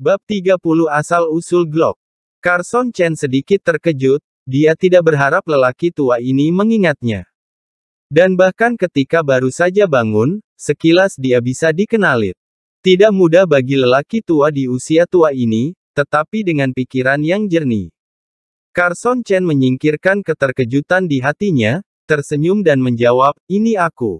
Bab 30 Asal-Usul Glock Carson Chen sedikit terkejut, dia tidak berharap lelaki tua ini mengingatnya. Dan bahkan ketika baru saja bangun, sekilas dia bisa dikenalit. Tidak mudah bagi lelaki tua di usia tua ini, tetapi dengan pikiran yang jernih. Carson Chen menyingkirkan keterkejutan di hatinya, tersenyum dan menjawab, ini aku.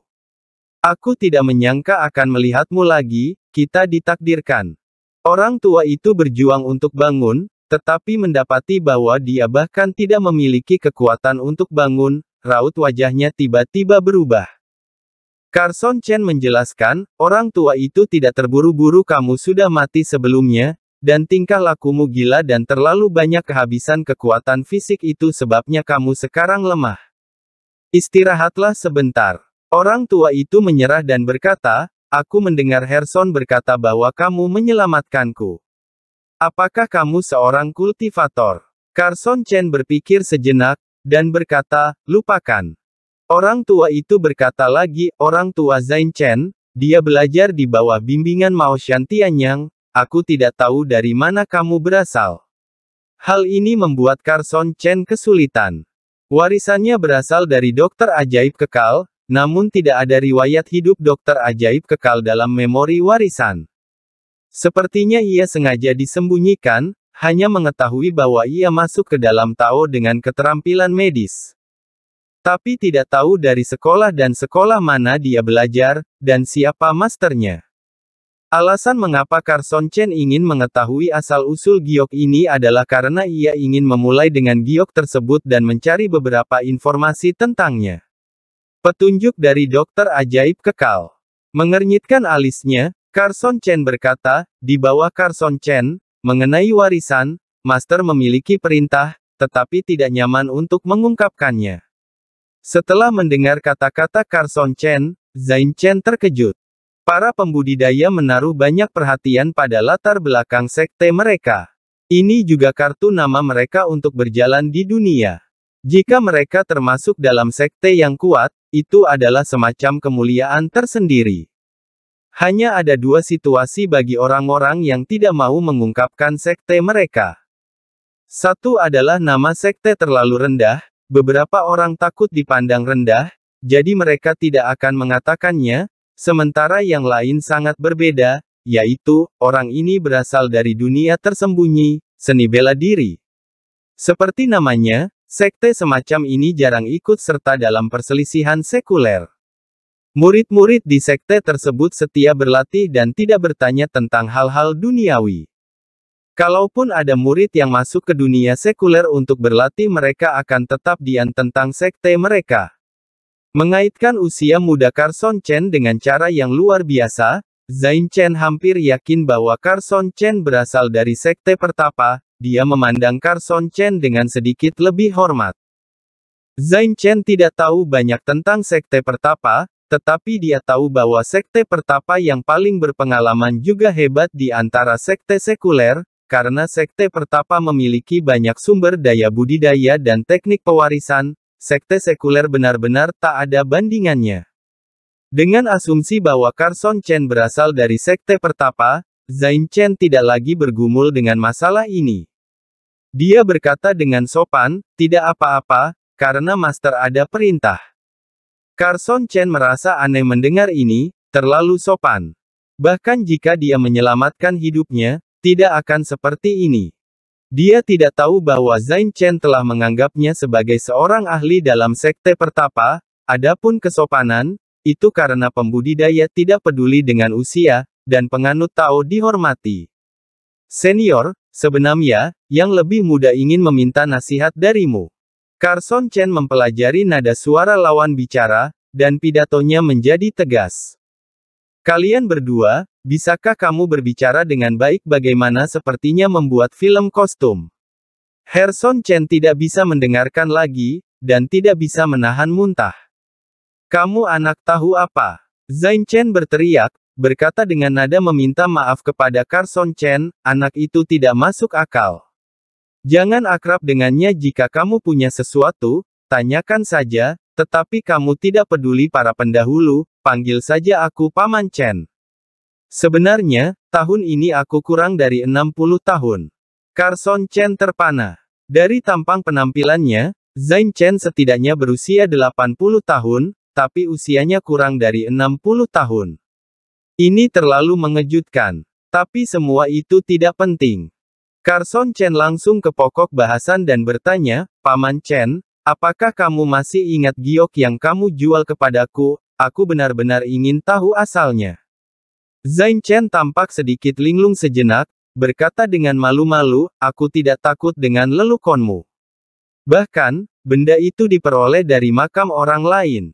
Aku tidak menyangka akan melihatmu lagi, kita ditakdirkan. Orang tua itu berjuang untuk bangun, tetapi mendapati bahwa dia bahkan tidak memiliki kekuatan untuk bangun, raut wajahnya tiba-tiba berubah. Carson Chen menjelaskan, orang tua itu tidak terburu-buru kamu sudah mati sebelumnya, dan tingkah lakumu gila dan terlalu banyak kehabisan kekuatan fisik itu sebabnya kamu sekarang lemah. Istirahatlah sebentar. Orang tua itu menyerah dan berkata, Aku mendengar Herson berkata bahwa kamu menyelamatkanku. Apakah kamu seorang kultivator? Carson Chen berpikir sejenak, dan berkata, lupakan. Orang tua itu berkata lagi, orang tua Zain Chen, dia belajar di bawah bimbingan Mao Tianyang. aku tidak tahu dari mana kamu berasal. Hal ini membuat Carson Chen kesulitan. Warisannya berasal dari dokter ajaib kekal, namun tidak ada riwayat hidup dokter ajaib kekal dalam memori warisan. Sepertinya ia sengaja disembunyikan, hanya mengetahui bahwa ia masuk ke dalam Tao dengan keterampilan medis. Tapi tidak tahu dari sekolah dan sekolah mana dia belajar, dan siapa masternya. Alasan mengapa Carson Chen ingin mengetahui asal-usul giok ini adalah karena ia ingin memulai dengan giok tersebut dan mencari beberapa informasi tentangnya. Petunjuk dari dokter ajaib kekal. Mengernyitkan alisnya, Carson Chen berkata, di bawah Carson Chen, mengenai warisan, Master memiliki perintah, tetapi tidak nyaman untuk mengungkapkannya. Setelah mendengar kata-kata Carson Chen, Zain Chen terkejut. Para pembudidaya menaruh banyak perhatian pada latar belakang sekte mereka. Ini juga kartu nama mereka untuk berjalan di dunia. Jika mereka termasuk dalam sekte yang kuat, itu adalah semacam kemuliaan tersendiri. Hanya ada dua situasi bagi orang-orang yang tidak mau mengungkapkan sekte mereka. Satu adalah nama sekte terlalu rendah, beberapa orang takut dipandang rendah, jadi mereka tidak akan mengatakannya, sementara yang lain sangat berbeda, yaitu, orang ini berasal dari dunia tersembunyi, seni bela diri. Seperti namanya, Sekte semacam ini jarang ikut serta dalam perselisihan sekuler. Murid-murid di sekte tersebut setia berlatih dan tidak bertanya tentang hal-hal duniawi. Kalaupun ada murid yang masuk ke dunia sekuler untuk berlatih mereka akan tetap diam tentang sekte mereka. Mengaitkan usia muda Carson Chen dengan cara yang luar biasa, Zain Chen hampir yakin bahwa Carson Chen berasal dari sekte pertapa, dia memandang Carson Chen dengan sedikit lebih hormat. Zain Chen tidak tahu banyak tentang sekte pertapa, tetapi dia tahu bahwa sekte pertapa yang paling berpengalaman juga hebat di antara sekte sekuler, karena sekte pertapa memiliki banyak sumber daya budidaya dan teknik pewarisan, sekte sekuler benar-benar tak ada bandingannya. Dengan asumsi bahwa Carson Chen berasal dari sekte pertapa, Zain Chen tidak lagi bergumul dengan masalah ini. Dia berkata dengan sopan, tidak apa-apa, karena master ada perintah. Carson Chen merasa aneh mendengar ini, terlalu sopan. Bahkan jika dia menyelamatkan hidupnya, tidak akan seperti ini. Dia tidak tahu bahwa Zain Chen telah menganggapnya sebagai seorang ahli dalam sekte pertapa, adapun kesopanan, itu karena pembudidaya tidak peduli dengan usia, dan penganut Tao dihormati. Senior, Sebenarnya, yang lebih muda ingin meminta nasihat darimu. Carson Chen mempelajari nada suara lawan bicara, dan pidatonya menjadi tegas. Kalian berdua, bisakah kamu berbicara dengan baik bagaimana sepertinya membuat film kostum? Harrison Chen tidak bisa mendengarkan lagi, dan tidak bisa menahan muntah. Kamu anak tahu apa? Zain Chen berteriak, berkata dengan nada meminta maaf kepada Carson Chen, anak itu tidak masuk akal. Jangan akrab dengannya jika kamu punya sesuatu, tanyakan saja, tetapi kamu tidak peduli para pendahulu, panggil saja aku Paman Chen. Sebenarnya, tahun ini aku kurang dari 60 tahun. Carson Chen terpana. Dari tampang penampilannya, Zain Chen setidaknya berusia 80 tahun, tapi usianya kurang dari 60 tahun. Ini terlalu mengejutkan. Tapi semua itu tidak penting. Carson Chen langsung ke pokok bahasan dan bertanya, Paman Chen, apakah kamu masih ingat giok yang kamu jual kepadaku? Aku benar-benar ingin tahu asalnya. Zain Chen tampak sedikit linglung sejenak, berkata dengan malu-malu, aku tidak takut dengan lelukonmu. Bahkan, benda itu diperoleh dari makam orang lain.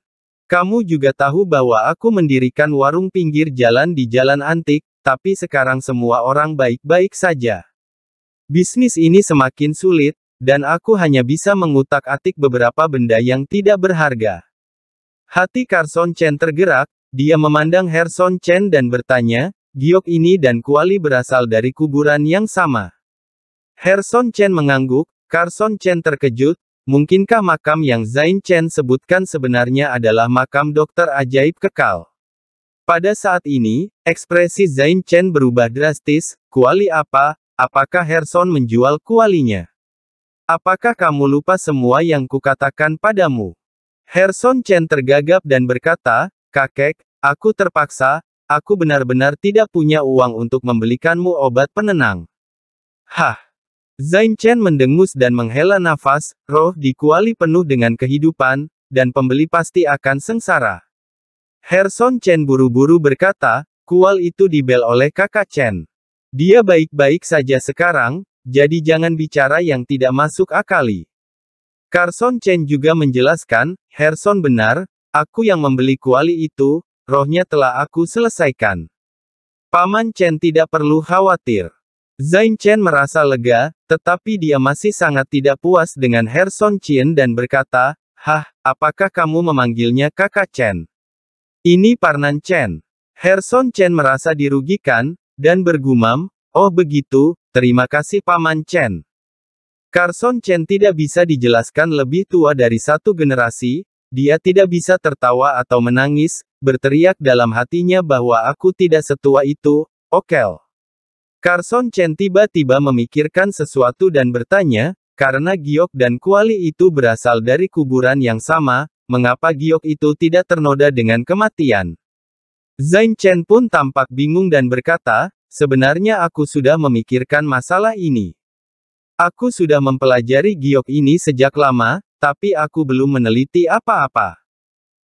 Kamu juga tahu bahwa aku mendirikan warung pinggir jalan di jalan antik, tapi sekarang semua orang baik-baik saja. Bisnis ini semakin sulit, dan aku hanya bisa mengutak-atik beberapa benda yang tidak berharga. Hati Carson Chen tergerak, dia memandang Herson Chen dan bertanya, Giok ini dan Kuali berasal dari kuburan yang sama. Herson Chen mengangguk, Carson Chen terkejut, Mungkinkah makam yang Zain Chen sebutkan sebenarnya adalah makam dokter ajaib kekal? Pada saat ini, ekspresi Zain Chen berubah drastis, kuali apa, apakah Herson menjual kualinya? Apakah kamu lupa semua yang kukatakan padamu? Herson Chen tergagap dan berkata, kakek, aku terpaksa, aku benar-benar tidak punya uang untuk membelikanmu obat penenang. Hah! Zain Chen mendengus dan menghela nafas, roh di kuali penuh dengan kehidupan, dan pembeli pasti akan sengsara. Herson Chen buru-buru berkata, kual itu dibel oleh kakak Chen. Dia baik-baik saja sekarang, jadi jangan bicara yang tidak masuk akali. Carson Chen juga menjelaskan, Herson benar, aku yang membeli kuali itu, rohnya telah aku selesaikan. Paman Chen tidak perlu khawatir. Zain Chen merasa lega, tetapi dia masih sangat tidak puas dengan Herson Chen dan berkata, Hah, apakah kamu memanggilnya kakak Chen? Ini Parnan Chen. Herson Chen merasa dirugikan, dan bergumam, Oh begitu, terima kasih Paman Chen. Carson Chen tidak bisa dijelaskan lebih tua dari satu generasi, dia tidak bisa tertawa atau menangis, berteriak dalam hatinya bahwa aku tidak setua itu, okel. Carson Chen tiba-tiba memikirkan sesuatu dan bertanya, karena Giok dan Kuali itu berasal dari kuburan yang sama, mengapa Giok itu tidak ternoda dengan kematian? Zain Chen pun tampak bingung dan berkata, sebenarnya aku sudah memikirkan masalah ini. Aku sudah mempelajari Giok ini sejak lama, tapi aku belum meneliti apa-apa.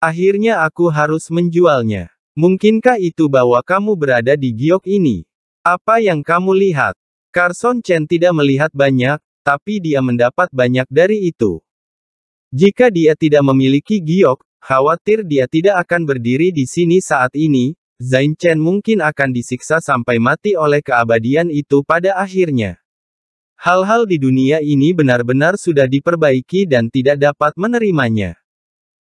Akhirnya aku harus menjualnya. Mungkinkah itu bahwa kamu berada di Giok ini? Apa yang kamu lihat? Carson Chen tidak melihat banyak, tapi dia mendapat banyak dari itu. Jika dia tidak memiliki giok, khawatir dia tidak akan berdiri di sini saat ini, Zain Chen mungkin akan disiksa sampai mati oleh keabadian itu pada akhirnya. Hal-hal di dunia ini benar-benar sudah diperbaiki dan tidak dapat menerimanya.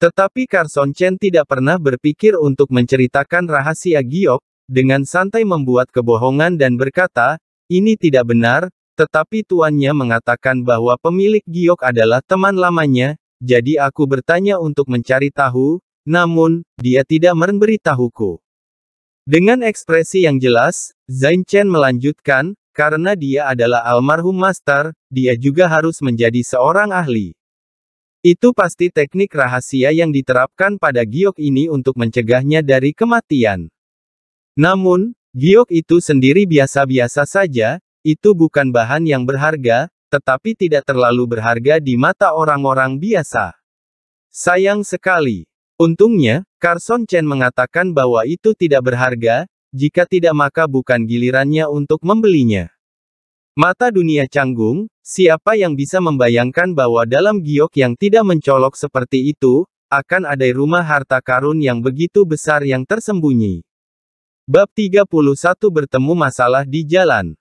Tetapi Carson Chen tidak pernah berpikir untuk menceritakan rahasia giok, dengan santai membuat kebohongan dan berkata, ini tidak benar, tetapi tuannya mengatakan bahwa pemilik giok adalah teman lamanya, jadi aku bertanya untuk mencari tahu, namun, dia tidak memberitahuku. Dengan ekspresi yang jelas, Zain Chen melanjutkan, karena dia adalah almarhum master, dia juga harus menjadi seorang ahli. Itu pasti teknik rahasia yang diterapkan pada giok ini untuk mencegahnya dari kematian. Namun, giok itu sendiri biasa-biasa saja, itu bukan bahan yang berharga, tetapi tidak terlalu berharga di mata orang-orang biasa. Sayang sekali. Untungnya, Carson Chen mengatakan bahwa itu tidak berharga, jika tidak maka bukan gilirannya untuk membelinya. Mata dunia canggung, siapa yang bisa membayangkan bahwa dalam giok yang tidak mencolok seperti itu, akan ada rumah harta karun yang begitu besar yang tersembunyi. Bab 31 bertemu masalah di jalan.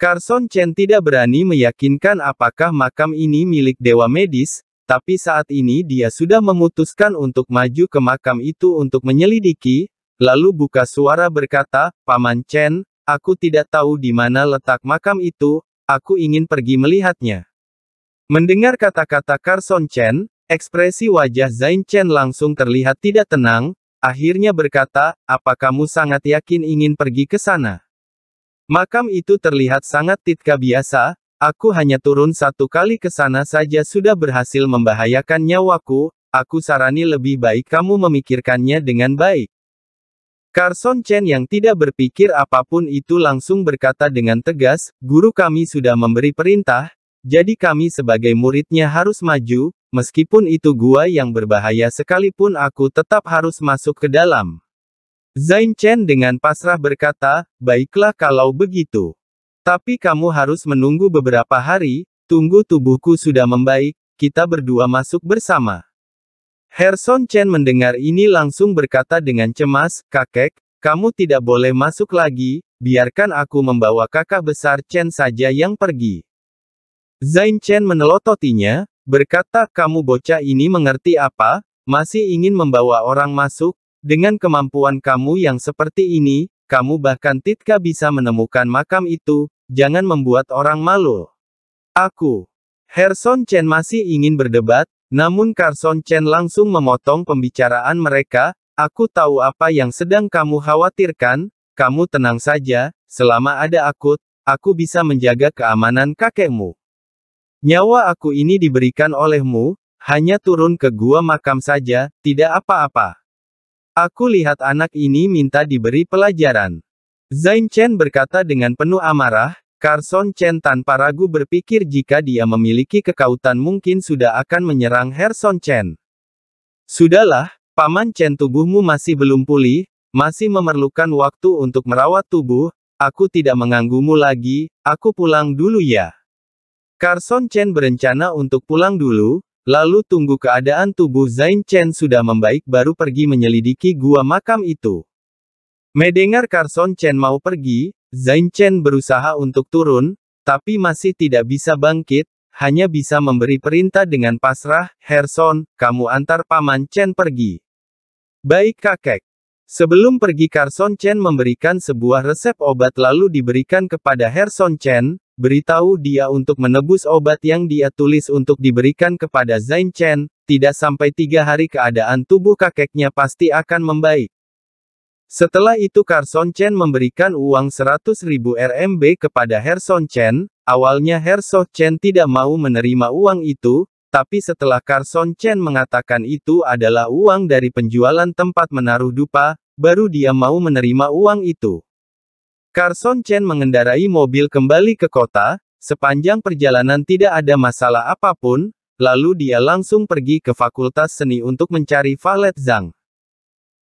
Carson Chen tidak berani meyakinkan apakah makam ini milik dewa medis, tapi saat ini dia sudah memutuskan untuk maju ke makam itu untuk menyelidiki, lalu buka suara berkata, Paman Chen, aku tidak tahu di mana letak makam itu, aku ingin pergi melihatnya. Mendengar kata-kata Carson Chen, ekspresi wajah Zain Chen langsung terlihat tidak tenang, Akhirnya berkata, apa kamu sangat yakin ingin pergi ke sana? Makam itu terlihat sangat titka biasa, aku hanya turun satu kali ke sana saja sudah berhasil membahayakan nyawaku, aku sarani lebih baik kamu memikirkannya dengan baik. Carson Chen yang tidak berpikir apapun itu langsung berkata dengan tegas, guru kami sudah memberi perintah, jadi kami sebagai muridnya harus maju, Meskipun itu gua yang berbahaya sekalipun aku tetap harus masuk ke dalam. Zain Chen dengan pasrah berkata, baiklah kalau begitu. Tapi kamu harus menunggu beberapa hari, tunggu tubuhku sudah membaik, kita berdua masuk bersama. Herson Chen mendengar ini langsung berkata dengan cemas, kakek, kamu tidak boleh masuk lagi, biarkan aku membawa kakak besar Chen saja yang pergi. Zain Chen menelototinya, Berkata kamu bocah ini mengerti apa, masih ingin membawa orang masuk, dengan kemampuan kamu yang seperti ini, kamu bahkan Titka bisa menemukan makam itu, jangan membuat orang malu. Aku. Herson Chen masih ingin berdebat, namun Carson Chen langsung memotong pembicaraan mereka, aku tahu apa yang sedang kamu khawatirkan, kamu tenang saja, selama ada akut, aku bisa menjaga keamanan kakekmu. Nyawa aku ini diberikan olehmu, hanya turun ke gua makam saja, tidak apa-apa. Aku lihat anak ini minta diberi pelajaran. Zain Chen berkata dengan penuh amarah, Carson Chen tanpa ragu berpikir jika dia memiliki kekautan mungkin sudah akan menyerang Herson Chen. Sudahlah, Paman Chen tubuhmu masih belum pulih, masih memerlukan waktu untuk merawat tubuh, aku tidak mengganggumu lagi, aku pulang dulu ya. Carson Chen berencana untuk pulang dulu, lalu tunggu keadaan tubuh Zain Chen sudah membaik baru pergi menyelidiki gua makam itu. Mendengar Carson Chen mau pergi, Zain Chen berusaha untuk turun, tapi masih tidak bisa bangkit, hanya bisa memberi perintah dengan pasrah, Herson, kamu antar paman Chen pergi. Baik kakek. Sebelum pergi Carson Chen memberikan sebuah resep obat lalu diberikan kepada Herson Chen, beritahu dia untuk menebus obat yang dia tulis untuk diberikan kepada Zain Chen, tidak sampai tiga hari keadaan tubuh kakeknya pasti akan membaik. Setelah itu Carson Chen memberikan uang 100.000 RMB kepada Herson Chen, awalnya Herson Chen tidak mau menerima uang itu, tapi setelah Carson Chen mengatakan itu adalah uang dari penjualan tempat menaruh dupa, baru dia mau menerima uang itu. Carson Chen mengendarai mobil kembali ke kota, sepanjang perjalanan tidak ada masalah apapun, lalu dia langsung pergi ke Fakultas Seni untuk mencari Valet Zhang.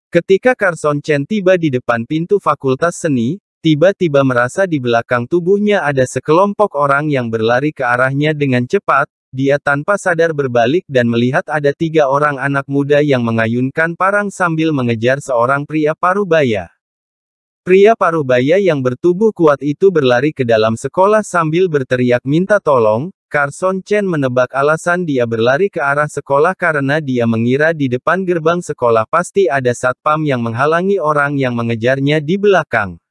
Ketika Carson Chen tiba di depan pintu Fakultas Seni, tiba-tiba merasa di belakang tubuhnya ada sekelompok orang yang berlari ke arahnya dengan cepat, dia tanpa sadar berbalik dan melihat ada tiga orang anak muda yang mengayunkan parang sambil mengejar seorang pria paruh parubaya. Pria paruh baya yang bertubuh kuat itu berlari ke dalam sekolah sambil berteriak minta tolong, Carson Chen menebak alasan dia berlari ke arah sekolah karena dia mengira di depan gerbang sekolah pasti ada satpam yang menghalangi orang yang mengejarnya di belakang.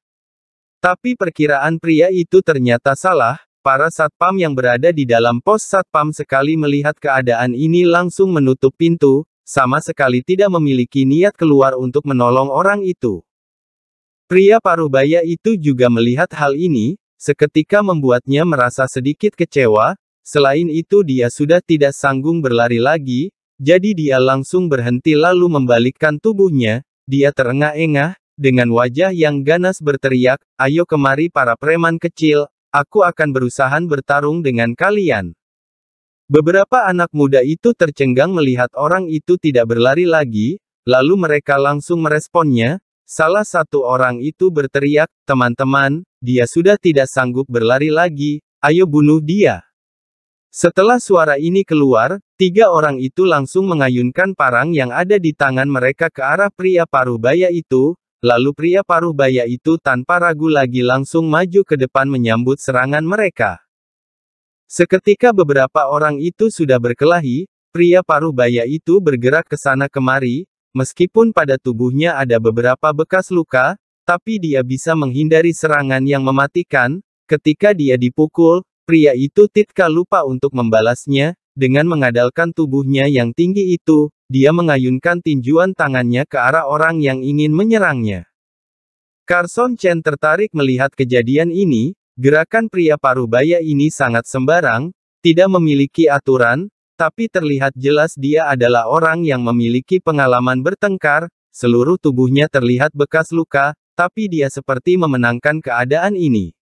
Tapi perkiraan pria itu ternyata salah, para satpam yang berada di dalam pos satpam sekali melihat keadaan ini langsung menutup pintu, sama sekali tidak memiliki niat keluar untuk menolong orang itu. Pria Parubaya itu juga melihat hal ini, seketika membuatnya merasa sedikit kecewa, selain itu dia sudah tidak sanggup berlari lagi, jadi dia langsung berhenti lalu membalikkan tubuhnya, dia terengah-engah, dengan wajah yang ganas berteriak, ayo kemari para preman kecil, aku akan berusaha bertarung dengan kalian. Beberapa anak muda itu tercenggang melihat orang itu tidak berlari lagi, lalu mereka langsung meresponnya, Salah satu orang itu berteriak, teman-teman, dia sudah tidak sanggup berlari lagi, ayo bunuh dia. Setelah suara ini keluar, tiga orang itu langsung mengayunkan parang yang ada di tangan mereka ke arah pria paruh baya itu, lalu pria paruh baya itu tanpa ragu lagi langsung maju ke depan menyambut serangan mereka. Seketika beberapa orang itu sudah berkelahi, pria paruh baya itu bergerak ke sana kemari, Meskipun pada tubuhnya ada beberapa bekas luka, tapi dia bisa menghindari serangan yang mematikan. Ketika dia dipukul, pria itu tidak lupa untuk membalasnya, dengan mengandalkan tubuhnya yang tinggi itu, dia mengayunkan tinjuan tangannya ke arah orang yang ingin menyerangnya. Carson Chen tertarik melihat kejadian ini, gerakan pria paruh baya ini sangat sembarang, tidak memiliki aturan, tapi terlihat jelas dia adalah orang yang memiliki pengalaman bertengkar, seluruh tubuhnya terlihat bekas luka, tapi dia seperti memenangkan keadaan ini.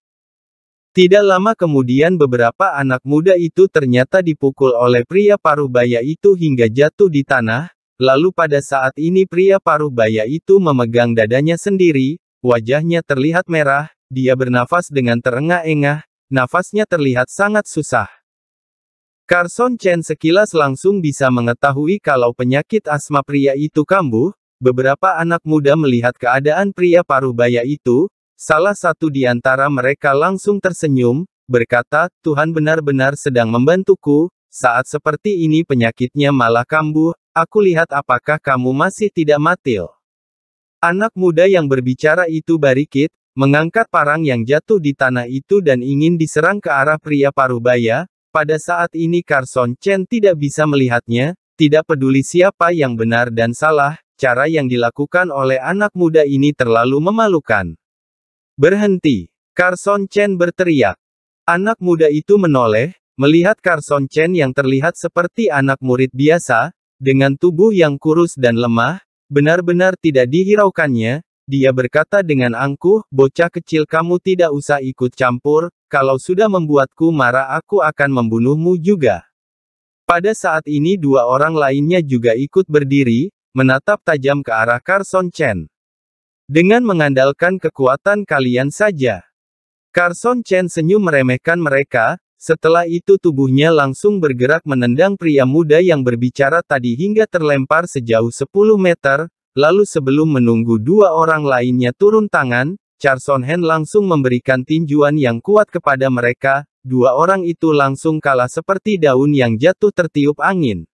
Tidak lama kemudian beberapa anak muda itu ternyata dipukul oleh pria paruh baya itu hingga jatuh di tanah, lalu pada saat ini pria paruh baya itu memegang dadanya sendiri, wajahnya terlihat merah, dia bernafas dengan terengah-engah, nafasnya terlihat sangat susah. Carson Chen sekilas langsung bisa mengetahui kalau penyakit asma pria itu kambuh, beberapa anak muda melihat keadaan pria paruh baya itu, salah satu di antara mereka langsung tersenyum, berkata, Tuhan benar-benar sedang membantuku, saat seperti ini penyakitnya malah kambuh, aku lihat apakah kamu masih tidak matil. Anak muda yang berbicara itu barikit, mengangkat parang yang jatuh di tanah itu dan ingin diserang ke arah pria paruh baya, pada saat ini Carson Chen tidak bisa melihatnya, tidak peduli siapa yang benar dan salah, cara yang dilakukan oleh anak muda ini terlalu memalukan. Berhenti! Carson Chen berteriak. Anak muda itu menoleh, melihat Carson Chen yang terlihat seperti anak murid biasa, dengan tubuh yang kurus dan lemah, benar-benar tidak dihiraukannya, dia berkata dengan angkuh, bocah kecil kamu tidak usah ikut campur, kalau sudah membuatku marah aku akan membunuhmu juga. Pada saat ini dua orang lainnya juga ikut berdiri, menatap tajam ke arah Carson Chen. Dengan mengandalkan kekuatan kalian saja. Carson Chen senyum meremehkan mereka, setelah itu tubuhnya langsung bergerak menendang pria muda yang berbicara tadi hingga terlempar sejauh 10 meter, Lalu sebelum menunggu dua orang lainnya turun tangan, Charson Hen langsung memberikan tinjuan yang kuat kepada mereka, dua orang itu langsung kalah seperti daun yang jatuh tertiup angin.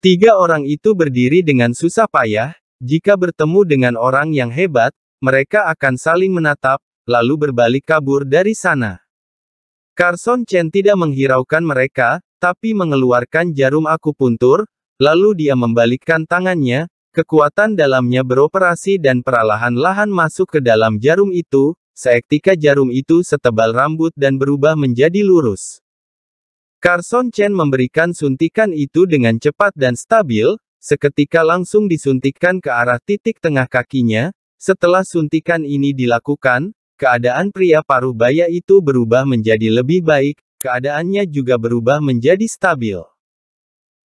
Tiga orang itu berdiri dengan susah payah, jika bertemu dengan orang yang hebat, mereka akan saling menatap, lalu berbalik kabur dari sana. Carson Chen tidak menghiraukan mereka, tapi mengeluarkan jarum akupuntur. lalu dia membalikkan tangannya, Kekuatan dalamnya beroperasi dan perlahan-lahan masuk ke dalam jarum itu, seketika jarum itu setebal rambut dan berubah menjadi lurus. Carson Chen memberikan suntikan itu dengan cepat dan stabil, seketika langsung disuntikan ke arah titik tengah kakinya, setelah suntikan ini dilakukan, keadaan pria paruh baya itu berubah menjadi lebih baik, keadaannya juga berubah menjadi stabil.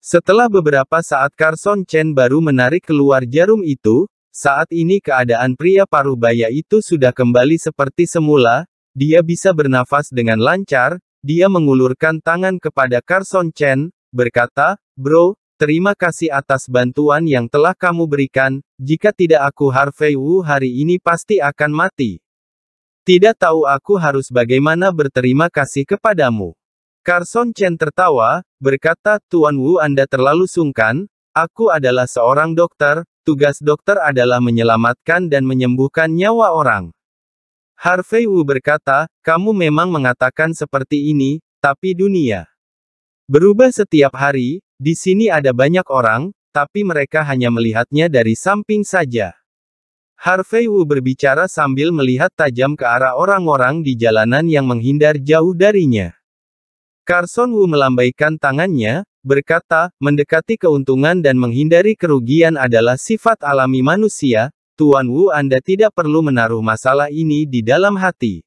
Setelah beberapa saat Carson Chen baru menarik keluar jarum itu, saat ini keadaan pria paruh baya itu sudah kembali seperti semula, dia bisa bernafas dengan lancar, dia mengulurkan tangan kepada Carson Chen, berkata, Bro, terima kasih atas bantuan yang telah kamu berikan, jika tidak aku Harvey Wu hari ini pasti akan mati. Tidak tahu aku harus bagaimana berterima kasih kepadamu. Carson Chen tertawa, berkata, Tuan Wu Anda terlalu sungkan, aku adalah seorang dokter, tugas dokter adalah menyelamatkan dan menyembuhkan nyawa orang. Harvey Wu berkata, kamu memang mengatakan seperti ini, tapi dunia berubah setiap hari, di sini ada banyak orang, tapi mereka hanya melihatnya dari samping saja. Harvey Wu berbicara sambil melihat tajam ke arah orang-orang di jalanan yang menghindar jauh darinya. Carson Wu melambaikan tangannya, berkata, mendekati keuntungan dan menghindari kerugian adalah sifat alami manusia, Tuan Wu Anda tidak perlu menaruh masalah ini di dalam hati.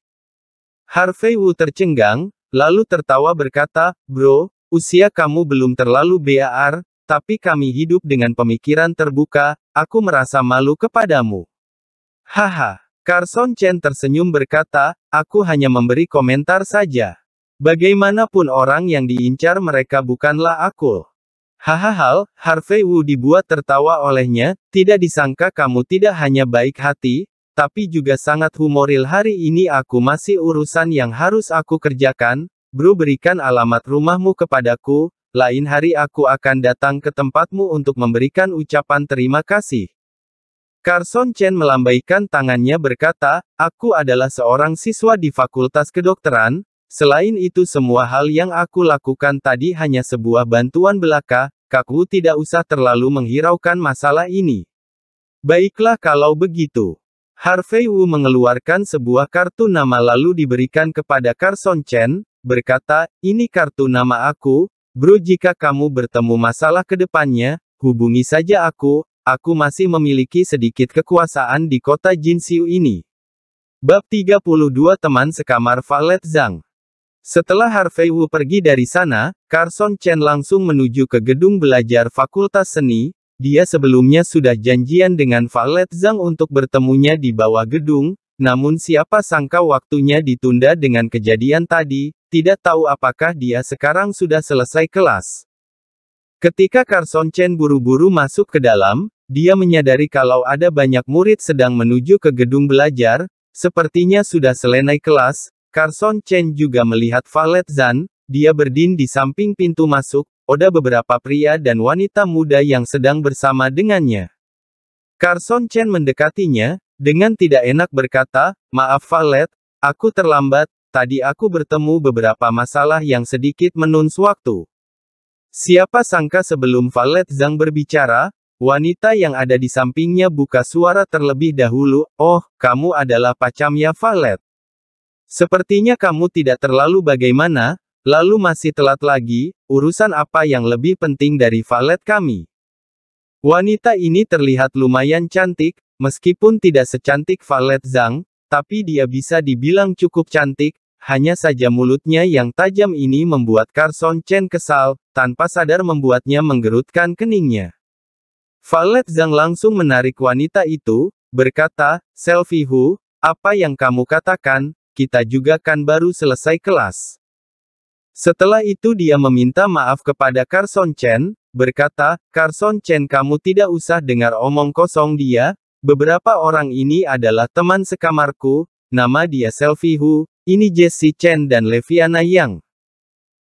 Harvey Wu tercenggang, lalu tertawa berkata, Bro, usia kamu belum terlalu BAR, tapi kami hidup dengan pemikiran terbuka, aku merasa malu kepadamu. Haha, Carson Chen tersenyum berkata, aku hanya memberi komentar saja. Bagaimanapun orang yang diincar mereka bukanlah aku. Hahaha, Harvey Wu dibuat tertawa olehnya, tidak disangka kamu tidak hanya baik hati, tapi juga sangat humoril hari ini aku masih urusan yang harus aku kerjakan, bro berikan alamat rumahmu kepadaku, lain hari aku akan datang ke tempatmu untuk memberikan ucapan terima kasih. Carson Chen melambaikan tangannya berkata, aku adalah seorang siswa di Fakultas Kedokteran, Selain itu semua hal yang aku lakukan tadi hanya sebuah bantuan belaka, kaku tidak usah terlalu menghiraukan masalah ini. Baiklah kalau begitu. Harvey Wu mengeluarkan sebuah kartu nama lalu diberikan kepada Carson Chen, berkata, ini kartu nama aku, bro jika kamu bertemu masalah kedepannya, hubungi saja aku, aku masih memiliki sedikit kekuasaan di kota Jinxiu ini. Bab 32 Teman Sekamar Valet Zhang setelah Harvey Wu pergi dari sana, Carson Chen langsung menuju ke gedung belajar Fakultas Seni, dia sebelumnya sudah janjian dengan Valet Zhang untuk bertemunya di bawah gedung, namun siapa sangka waktunya ditunda dengan kejadian tadi, tidak tahu apakah dia sekarang sudah selesai kelas. Ketika Carson Chen buru-buru masuk ke dalam, dia menyadari kalau ada banyak murid sedang menuju ke gedung belajar, sepertinya sudah selenai kelas, Carson Chen juga melihat Valet Zan, dia berdin di samping pintu masuk, Oda beberapa pria dan wanita muda yang sedang bersama dengannya. Carson Chen mendekatinya, dengan tidak enak berkata, maaf Valet, aku terlambat, tadi aku bertemu beberapa masalah yang sedikit menuns waktu. Siapa sangka sebelum Valet Zhang berbicara, wanita yang ada di sampingnya buka suara terlebih dahulu, oh, kamu adalah pacamnya Valet. Sepertinya kamu tidak terlalu bagaimana, lalu masih telat lagi, urusan apa yang lebih penting dari valet kami? Wanita ini terlihat lumayan cantik, meskipun tidak secantik valet Zhang, tapi dia bisa dibilang cukup cantik, hanya saja mulutnya yang tajam ini membuat Carson Chen kesal, tanpa sadar membuatnya menggerutkan keningnya. Valet Zhang langsung menarik wanita itu, berkata, Selfie Hu, apa yang kamu katakan, kita juga kan baru selesai kelas. Setelah itu dia meminta maaf kepada Carson Chen, berkata, Carson Chen kamu tidak usah dengar omong kosong dia, beberapa orang ini adalah teman sekamarku, nama dia Selfie Hu, ini Jesse Chen dan Leviana Yang.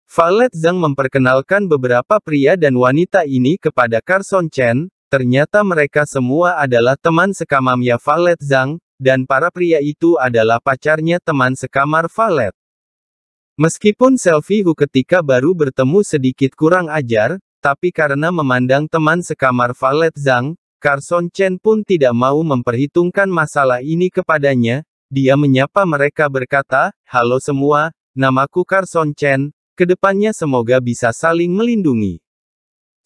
Valet Zhang memperkenalkan beberapa pria dan wanita ini kepada Carson Chen, ternyata mereka semua adalah teman sekamamnya Valet Zhang, dan para pria itu adalah pacarnya teman sekamar Valet. Meskipun selfie Hu ketika baru bertemu sedikit kurang ajar, tapi karena memandang teman sekamar Valet Zhang, Carson Chen pun tidak mau memperhitungkan masalah ini kepadanya, dia menyapa mereka berkata, Halo semua, namaku Carson Chen, kedepannya semoga bisa saling melindungi.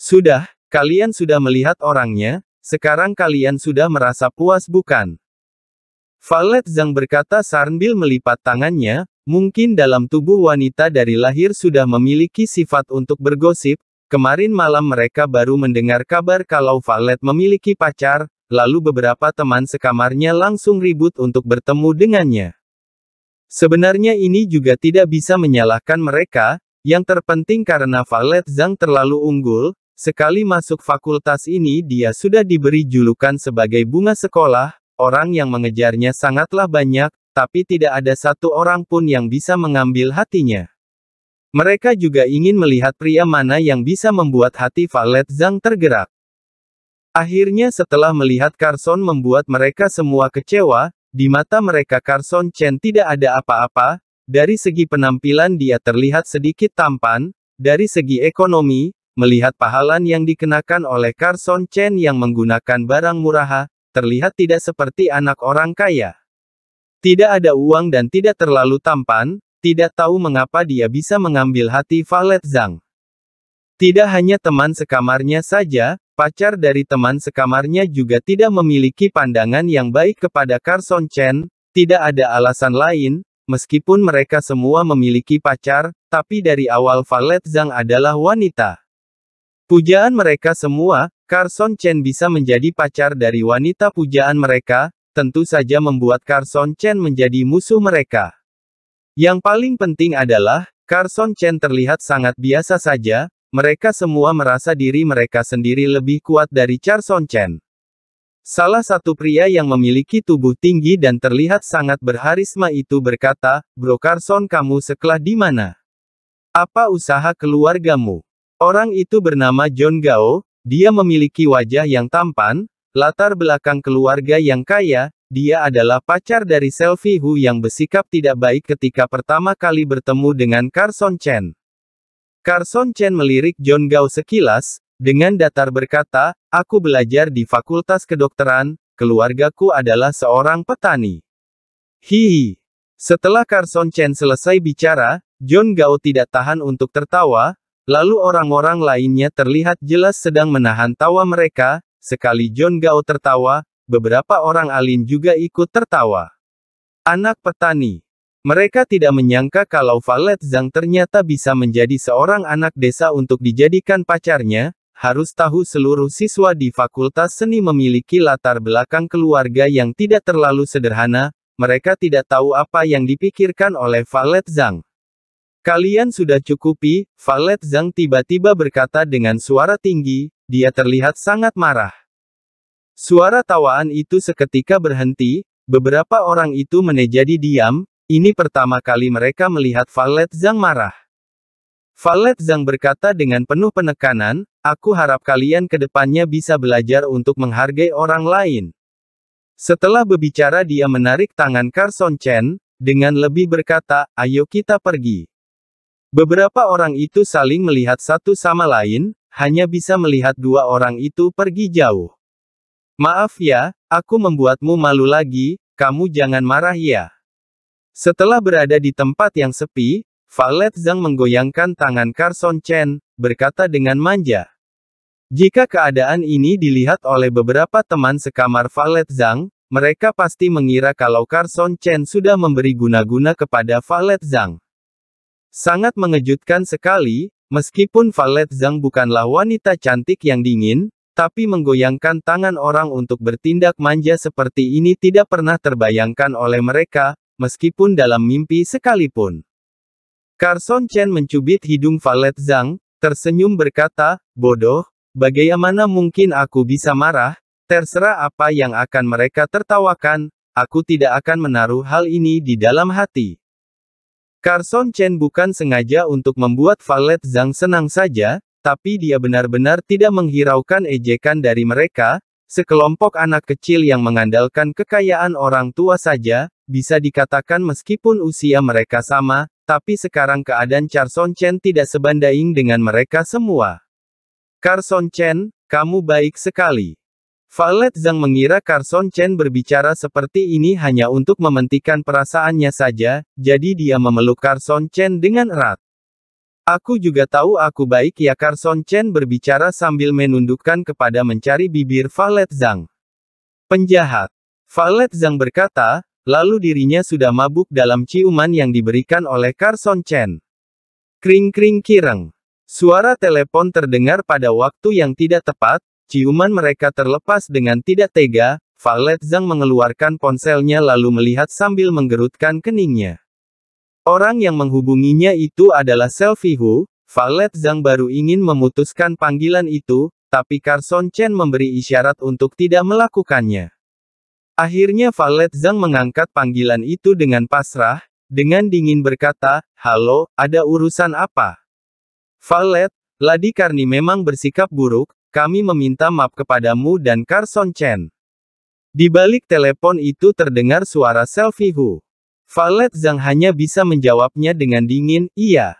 Sudah, kalian sudah melihat orangnya, sekarang kalian sudah merasa puas bukan? Valet Zhang berkata sambil melipat tangannya, mungkin dalam tubuh wanita dari lahir sudah memiliki sifat untuk bergosip, kemarin malam mereka baru mendengar kabar kalau Valet memiliki pacar, lalu beberapa teman sekamarnya langsung ribut untuk bertemu dengannya. Sebenarnya ini juga tidak bisa menyalahkan mereka, yang terpenting karena Valet Zhang terlalu unggul, sekali masuk fakultas ini dia sudah diberi julukan sebagai bunga sekolah, Orang yang mengejarnya sangatlah banyak, tapi tidak ada satu orang pun yang bisa mengambil hatinya. Mereka juga ingin melihat pria mana yang bisa membuat hati Valet Zhang tergerak. Akhirnya setelah melihat Carson membuat mereka semua kecewa, di mata mereka Carson Chen tidak ada apa-apa, dari segi penampilan dia terlihat sedikit tampan, dari segi ekonomi, melihat pahalan yang dikenakan oleh Carson Chen yang menggunakan barang murahan, terlihat tidak seperti anak orang kaya. Tidak ada uang dan tidak terlalu tampan, tidak tahu mengapa dia bisa mengambil hati Valet Zhang. Tidak hanya teman sekamarnya saja, pacar dari teman sekamarnya juga tidak memiliki pandangan yang baik kepada Carson Chen, tidak ada alasan lain, meskipun mereka semua memiliki pacar, tapi dari awal Valet Zhang adalah wanita. Pujaan mereka semua, Carson Chen bisa menjadi pacar dari wanita pujaan mereka, tentu saja membuat Carson Chen menjadi musuh mereka. Yang paling penting adalah, Carson Chen terlihat sangat biasa saja, mereka semua merasa diri mereka sendiri lebih kuat dari Carson Chen. Salah satu pria yang memiliki tubuh tinggi dan terlihat sangat berharisma itu berkata, Bro Carson kamu sekelah di mana? Apa usaha keluargamu? Orang itu bernama John Gao, dia memiliki wajah yang tampan, latar belakang keluarga yang kaya, dia adalah pacar dari Selfie Hu yang bersikap tidak baik ketika pertama kali bertemu dengan Carson Chen. Carson Chen melirik John Gao sekilas, dengan datar berkata, aku belajar di Fakultas Kedokteran, keluargaku adalah seorang petani. Hihi. Setelah Carson Chen selesai bicara, John Gao tidak tahan untuk tertawa, Lalu orang-orang lainnya terlihat jelas sedang menahan tawa mereka, sekali John Gao tertawa, beberapa orang Alin juga ikut tertawa. Anak petani. Mereka tidak menyangka kalau Valet Zhang ternyata bisa menjadi seorang anak desa untuk dijadikan pacarnya, harus tahu seluruh siswa di Fakultas Seni memiliki latar belakang keluarga yang tidak terlalu sederhana, mereka tidak tahu apa yang dipikirkan oleh Valet Zhang. Kalian sudah cukupi, Valet Zhang tiba-tiba berkata dengan suara tinggi, dia terlihat sangat marah. Suara tawaan itu seketika berhenti, beberapa orang itu menjadi diam, ini pertama kali mereka melihat Valet Zhang marah. Valet Zhang berkata dengan penuh penekanan, aku harap kalian ke depannya bisa belajar untuk menghargai orang lain. Setelah berbicara dia menarik tangan Carson Chen, dengan lebih berkata, ayo kita pergi. Beberapa orang itu saling melihat satu sama lain, hanya bisa melihat dua orang itu pergi jauh. Maaf ya, aku membuatmu malu lagi, kamu jangan marah ya. Setelah berada di tempat yang sepi, Valet Zhang menggoyangkan tangan Carson Chen, berkata dengan manja. Jika keadaan ini dilihat oleh beberapa teman sekamar Valet Zhang, mereka pasti mengira kalau Carson Chen sudah memberi guna-guna kepada Valet Zhang. Sangat mengejutkan sekali, meskipun Valet Zhang bukanlah wanita cantik yang dingin, tapi menggoyangkan tangan orang untuk bertindak manja seperti ini tidak pernah terbayangkan oleh mereka, meskipun dalam mimpi sekalipun. Carson Chen mencubit hidung Valet Zhang, tersenyum berkata, bodoh, bagaimana mungkin aku bisa marah, terserah apa yang akan mereka tertawakan, aku tidak akan menaruh hal ini di dalam hati. Carson Chen bukan sengaja untuk membuat Valet Zhang senang saja, tapi dia benar-benar tidak menghiraukan ejekan dari mereka, sekelompok anak kecil yang mengandalkan kekayaan orang tua saja, bisa dikatakan meskipun usia mereka sama, tapi sekarang keadaan Carson Chen tidak sebanding dengan mereka semua. Carson Chen, kamu baik sekali. Valet Zhang mengira Carson Chen berbicara seperti ini hanya untuk mementikan perasaannya saja, jadi dia memeluk Carson Chen dengan erat. Aku juga tahu aku baik ya Carson Chen berbicara sambil menundukkan kepada mencari bibir Valet Zhang. Penjahat. Valet Zhang berkata, lalu dirinya sudah mabuk dalam ciuman yang diberikan oleh Carson Chen. Kring kring kireng. Suara telepon terdengar pada waktu yang tidak tepat, Ciuman mereka terlepas dengan tidak tega, Valet Zhang mengeluarkan ponselnya lalu melihat sambil menggerutkan keningnya. Orang yang menghubunginya itu adalah Selfie Hu, Valet Zhang baru ingin memutuskan panggilan itu, tapi Carson Chen memberi isyarat untuk tidak melakukannya. Akhirnya Valet Zhang mengangkat panggilan itu dengan pasrah, dengan dingin berkata, Halo, ada urusan apa? Valet, Ladi Karni memang bersikap buruk, kami meminta maaf kepadamu dan Carson Chen. Di balik telepon itu terdengar suara selfie Hu. Valet Zhang hanya bisa menjawabnya dengan dingin, iya.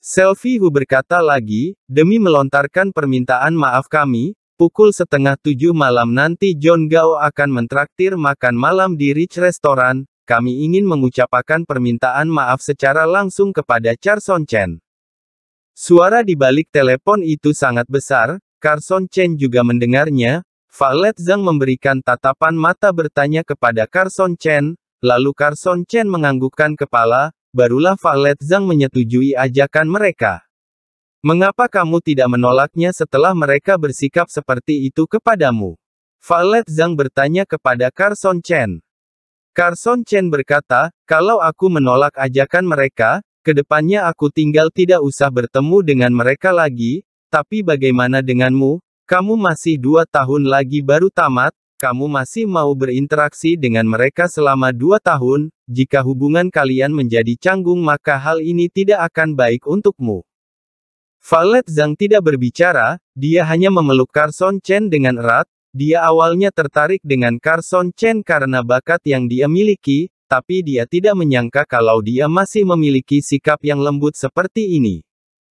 Selfie Hu berkata lagi, demi melontarkan permintaan maaf kami, pukul setengah tujuh malam nanti John Gao akan mentraktir makan malam di Rich Restoran, kami ingin mengucapkan permintaan maaf secara langsung kepada Carson Chen. Suara di balik telepon itu sangat besar, Carson Chen juga mendengarnya, Valet Zhang memberikan tatapan mata bertanya kepada Carson Chen, lalu Carson Chen menganggukkan kepala, barulah Valet Zhang menyetujui ajakan mereka. Mengapa kamu tidak menolaknya setelah mereka bersikap seperti itu kepadamu? Valet Zhang bertanya kepada Carson Chen. Carson Chen berkata, kalau aku menolak ajakan mereka, kedepannya aku tinggal tidak usah bertemu dengan mereka lagi, tapi bagaimana denganmu? Kamu masih dua tahun lagi baru tamat, kamu masih mau berinteraksi dengan mereka selama dua tahun, jika hubungan kalian menjadi canggung maka hal ini tidak akan baik untukmu. Valet Zhang tidak berbicara, dia hanya memeluk Carson Chen dengan erat, dia awalnya tertarik dengan Carson Chen karena bakat yang dia miliki, tapi dia tidak menyangka kalau dia masih memiliki sikap yang lembut seperti ini.